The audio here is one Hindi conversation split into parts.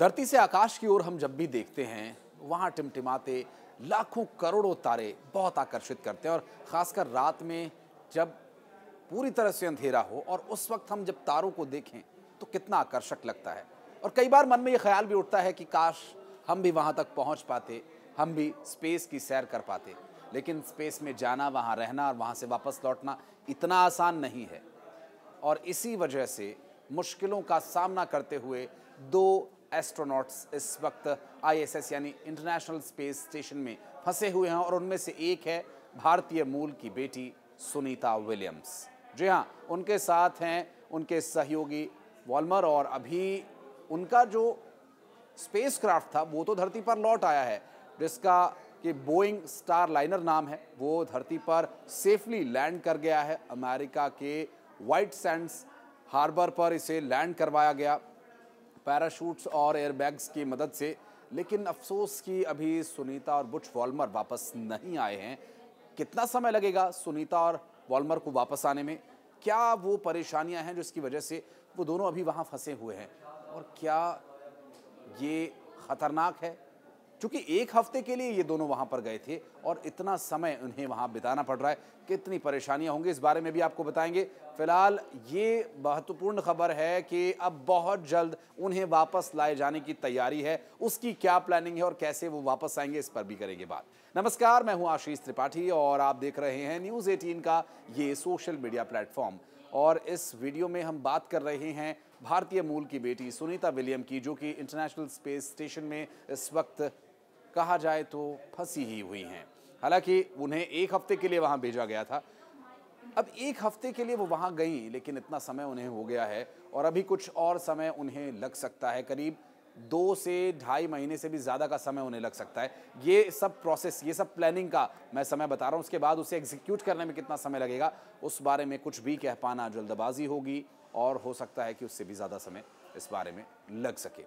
धरती से आकाश की ओर हम जब भी देखते हैं वहाँ टिमटिमाते लाखों करोड़ों तारे बहुत आकर्षित करते हैं और ख़ासकर रात में जब पूरी तरह से अंधेरा हो और उस वक्त हम जब तारों को देखें तो कितना आकर्षक लगता है और कई बार मन में ये ख्याल भी उठता है कि काश हम भी वहाँ तक पहुँच पाते हम भी स्पेस की सैर कर पाते लेकिन स्पेस में जाना वहाँ रहना और वहाँ से वापस लौटना इतना आसान नहीं है और इसी वजह से मुश्किलों का सामना करते हुए दो एस्ट्रोनॉट्स इस वक्त आईएसएस यानी इंटरनेशनल स्पेस स्टेशन में फंसे हुए हैं और उनमें से एक है भारतीय मूल की बेटी सुनीता विलियम्स जी हाँ उनके साथ हैं उनके सहयोगी वॉलमर और अभी उनका जो स्पेसक्राफ्ट था वो तो धरती पर लौट आया है जिसका कि बोइंग स्टार लाइनर नाम है वो धरती पर सेफली लैंड कर गया है अमेरिका के वाइट सैंड्स हार्बर पर इसे लैंड करवाया गया पैराशूट्स और एयरबैग्स की मदद से लेकिन अफसोस कि अभी सुनीता और बुच वॉलमर वापस नहीं आए हैं कितना समय लगेगा सुनीता और वॉलमर को वापस आने में क्या वो परेशानियां हैं जिसकी वजह से वो दोनों अभी वहाँ फंसे हुए हैं और क्या ये ख़तरनाक है चूंकि एक हफ्ते के लिए ये दोनों वहां पर गए थे और इतना समय उन्हें वहां बिताना पड़ रहा है कितनी परेशानियां होंगी इस बारे में भी आपको बताएंगे फिलहाल ये महत्वपूर्ण खबर है कि अब बहुत जल्द उन्हें वापस लाए जाने की तैयारी है उसकी क्या प्लानिंग है और कैसे वो वापस आएंगे इस पर भी करेंगे बात नमस्कार मैं हूँ आशीष त्रिपाठी और आप देख रहे हैं न्यूज एटीन का ये सोशल मीडिया प्लेटफॉर्म और इस वीडियो में हम बात कर रहे हैं भारतीय मूल की बेटी सुनीता विलियम की जो कि इंटरनेशनल स्पेस स्टेशन में इस वक्त कहा जाए तो फंसी ही हुई हैं हालांकि उन्हें एक हफ्ते के लिए वहाँ भेजा गया था अब एक हफ्ते के लिए वो वहाँ गई लेकिन इतना समय उन्हें हो गया है और अभी कुछ और समय उन्हें लग सकता है करीब दो से ढाई महीने से भी ज़्यादा का समय उन्हें लग सकता है ये सब प्रोसेस ये सब प्लानिंग का मैं समय बता रहा हूँ उसके बाद उसे एग्जीक्यूट करने में कितना समय लगेगा उस बारे में कुछ भी कह पाना जल्दबाजी होगी और हो सकता है कि उससे भी ज़्यादा समय इस बारे में लग सके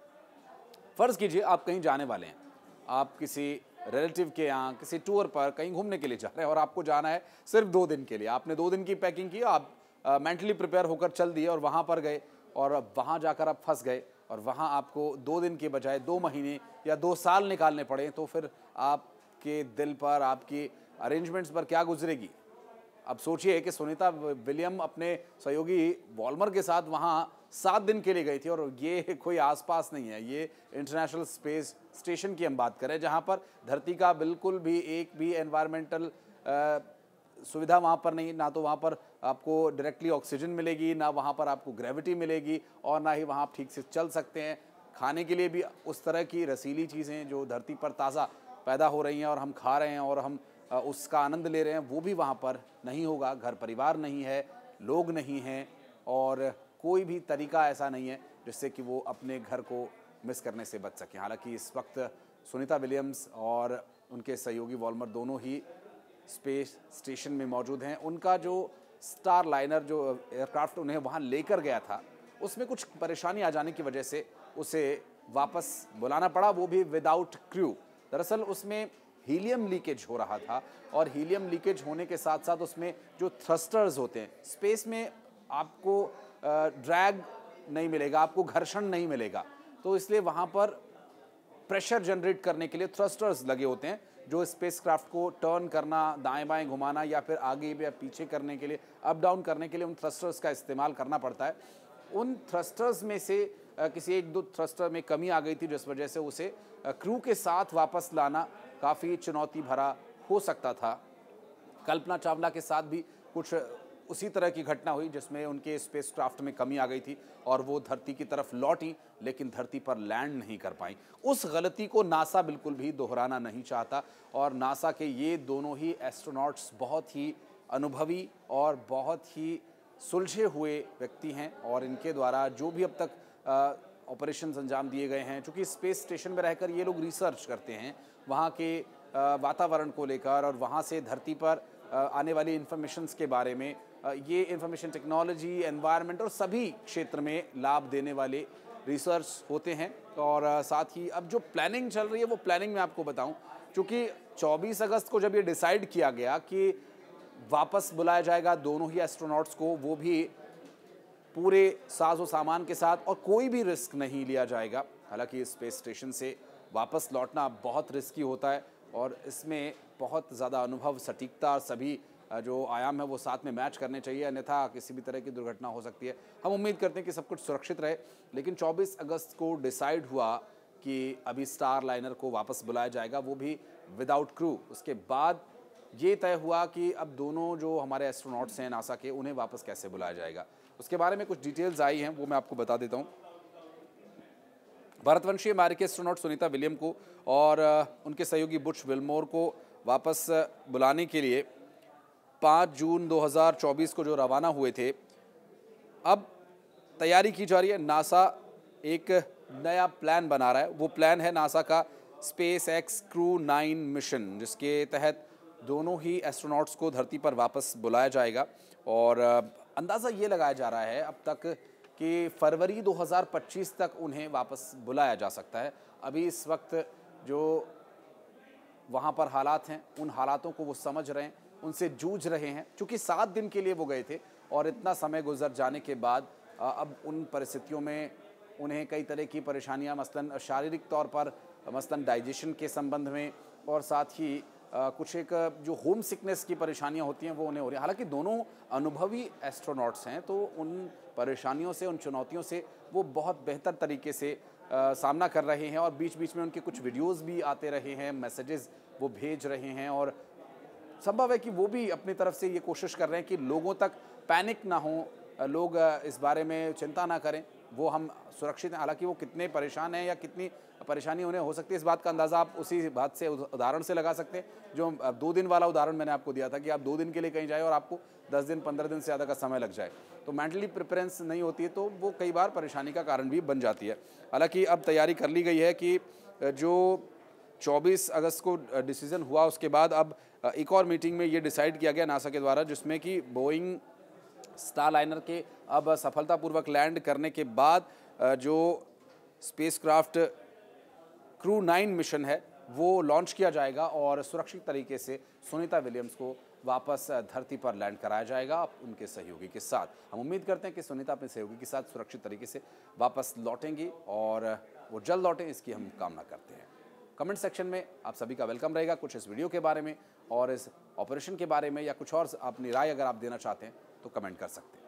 फ़र्ज़ कीजिए आप कहीं जाने वाले हैं आप किसी रिलेटिव के यहाँ किसी टूर पर कहीं घूमने के लिए जा रहे हैं और आपको जाना है सिर्फ दो दिन के लिए आपने दो दिन की पैकिंग की आप मेंटली प्रिपेयर होकर चल दिए और वहाँ पर गए और वहाँ जाकर आप फंस गए और वहाँ आपको दो दिन के बजाय दो महीने या दो साल निकालने पड़े तो फिर आपके दिल पर आपकी अरेंजमेंट्स पर क्या गुजरेगी अब सोचिए कि सुनीता विलियम अपने सहयोगी बॉलमर के साथ वहाँ सात दिन के लिए गई थी और ये कोई आसपास नहीं है ये इंटरनेशनल स्पेस स्टेशन की हम बात करें जहाँ पर धरती का बिल्कुल भी एक भी एनवायरमेंटल सुविधा वहाँ पर नहीं ना तो वहाँ पर आपको डायरेक्टली ऑक्सीजन मिलेगी ना वहाँ पर आपको ग्रेविटी मिलेगी और ना ही वहाँ आप ठीक से चल सकते हैं खाने के लिए भी उस तरह की रसीली चीज़ें जो धरती पर ताज़ा पैदा हो रही हैं और हम खा रहे हैं और हम उसका आनंद ले रहे हैं वो भी वहाँ पर नहीं होगा घर परिवार नहीं है लोग नहीं हैं और कोई भी तरीका ऐसा नहीं है जिससे कि वो अपने घर को मिस करने से बच सकें हालांकि इस वक्त सुनीता विलियम्स और उनके सहयोगी वॉलमर दोनों ही स्पेस स्टेशन में मौजूद हैं उनका जो स्टार लाइनर जो एयरक्राफ्ट उन्हें वहाँ लेकर गया था उसमें कुछ परेशानी आ जाने की वजह से उसे वापस बुलाना पड़ा वो भी विदाउट क्रू दरअसल उसमें हीलियम लीकेज हो रहा था और हीलियम लीकेज होने के साथ साथ उसमें जो थ्रस्टर्स होते हैं स्पेस में आपको ड्रैग नहीं मिलेगा आपको घर्षण नहीं मिलेगा तो इसलिए वहाँ पर प्रेशर जनरेट करने के लिए थ्रस्टर्स लगे होते हैं जो स्पेसक्राफ्ट को टर्न करना दाएं बाएं घुमाना या फिर आगे या पीछे करने के लिए अप डाउन करने के लिए उन थ्रस्टर्स का इस्तेमाल करना पड़ता है उन थ्रस्टर्स में से किसी एक दो थ्रस्टर में कमी आ गई थी जिस वजह से उसे क्रू के साथ वापस लाना काफ़ी चुनौती भरा हो सकता था कल्पना चावला के साथ भी कुछ उसी तरह की घटना हुई जिसमें उनके स्पेस क्राफ्ट में कमी आ गई थी और वो धरती की तरफ लौटी लेकिन धरती पर लैंड नहीं कर पाई उस गलती को नासा बिल्कुल भी दोहराना नहीं चाहता और नासा के ये दोनों ही एस्ट्रोनॉट्स बहुत ही अनुभवी और बहुत ही सुलझे हुए व्यक्ति हैं और इनके द्वारा जो भी अब तक ऑपरेशन अंजाम दिए गए हैं चूँकि स्पेस स्टेशन में रहकर ये लोग रिसर्च करते हैं वहाँ के वातावरण को लेकर और वहाँ से धरती पर आने वाली इन्फॉर्मेशंस के बारे में ये इंफॉर्मेशन टेक्नोलॉजी एनवायरनमेंट और सभी क्षेत्र में लाभ देने वाले रिसर्च होते हैं और साथ ही अब जो प्लानिंग चल रही है वो प्लानिंग में आपको बताऊं क्योंकि 24 अगस्त को जब ये डिसाइड किया गया कि वापस बुलाया जाएगा दोनों ही एस्ट्रोनॉट्स को वो भी पूरे साजो सामान के साथ और कोई भी रिस्क नहीं लिया जाएगा हालांकि स्पेस स्टेशन से वापस लौटना बहुत रिस्की होता है और इसमें बहुत ज़्यादा अनुभव सटीकता सभी जो आयाम है वो साथ में मैच करने चाहिए अन्यथा किसी भी तरह की दुर्घटना हो सकती है हम उम्मीद करते हैं कि सब कुछ सुरक्षित रहे लेकिन 24 अगस्त को डिसाइड हुआ कि अभी स्टार लाइनर को वापस बुलाया जाएगा वो भी विदाउट क्रू उसके बाद ये तय हुआ कि अब दोनों जो हमारे एस्ट्रोनॉट्स हैं नासा के उन्हें वापस कैसे बुलाया जाएगा उसके बारे में कुछ डिटेल्स आई हैं वो मैं आपको बता देता हूँ भारतवंशी अमेरिकी एस्ट्रोनॉट सुनीता विलियम को और उनके सहयोगी बुच विलमोर को वापस बुलाने के लिए पाँच जून 2024 को जो रवाना हुए थे अब तैयारी की जा रही है नासा एक नया प्लान बना रहा है वो प्लान है नासा का SpaceX crew nine mission जिसके तहत दोनों ही एस्ट्रोनॉट्स को धरती पर वापस बुलाया जाएगा और अंदाज़ा ये लगाया जा रहा है अब तक कि फरवरी 2025 तक उन्हें वापस बुलाया जा सकता है अभी इस वक्त जो वहाँ पर हालात हैं उन हालातों को वो समझ रहे हैं उनसे जूझ रहे हैं क्योंकि सात दिन के लिए वो गए थे और इतना समय गुजर जाने के बाद अब उन परिस्थितियों में उन्हें कई तरह की परेशानियां मसलन शारीरिक तौर पर मसलन डाइजेशन के संबंध में और साथ ही कुछ एक जो होम सिकनेस की परेशानियां होती हैं वो उन्हें हो रही हालांकि दोनों अनुभवी एस्ट्रोनॉट्स हैं तो उन परेशानियों से उन चुनौतियों से वो बहुत बेहतर तरीके से आ, सामना कर रहे हैं और बीच बीच में उनके कुछ वीडियोस भी आते रहे हैं मैसेजेस वो भेज रहे हैं और संभव है कि वो भी अपनी तरफ से ये कोशिश कर रहे हैं कि लोगों तक पैनिक ना हो लोग इस बारे में चिंता ना करें वो हम सुरक्षित हैं हालांकि वो कितने परेशान हैं या कितनी परेशानी उन्हें हो सकती है इस बात का अंदाज़ा आप उसी बात से उदाहरण से लगा सकते हैं जो दो दिन वाला उदाहरण मैंने आपको दिया था कि आप दो दिन के लिए कहीं जाए और आपको दस दिन पंद्रह दिन से ज़्यादा का समय लग जाए तो मेंटली प्रिफरेंस नहीं होती है तो वो कई बार परेशानी का कारण भी बन जाती है हालाँकि अब तैयारी कर ली गई है कि जो चौबीस अगस्त को डिसीज़न हुआ उसके बाद अब एक और मीटिंग में ये डिसाइड किया गया नासा के द्वारा जिसमें कि बोइंग स्टार लाइनर के अब सफलतापूर्वक लैंड करने के बाद जो स्पेसक्राफ्ट क्रू नाइन मिशन है वो लॉन्च किया जाएगा और सुरक्षित तरीके से सुनीता विलियम्स को वापस धरती पर लैंड कराया जाएगा उनके सहयोगी के साथ हम उम्मीद करते हैं कि सुनीता अपने सहयोगी के साथ सुरक्षित तरीके से वापस लौटेंगी और वो जल्द लौटें इसकी हम कामना करते हैं कमेंट सेक्शन में आप सभी का वेलकम रहेगा कुछ इस वीडियो के बारे में और इस ऑपरेशन के बारे में या कुछ और अपनी राय अगर आप देना चाहते हैं तो कमेंट कर सकते हैं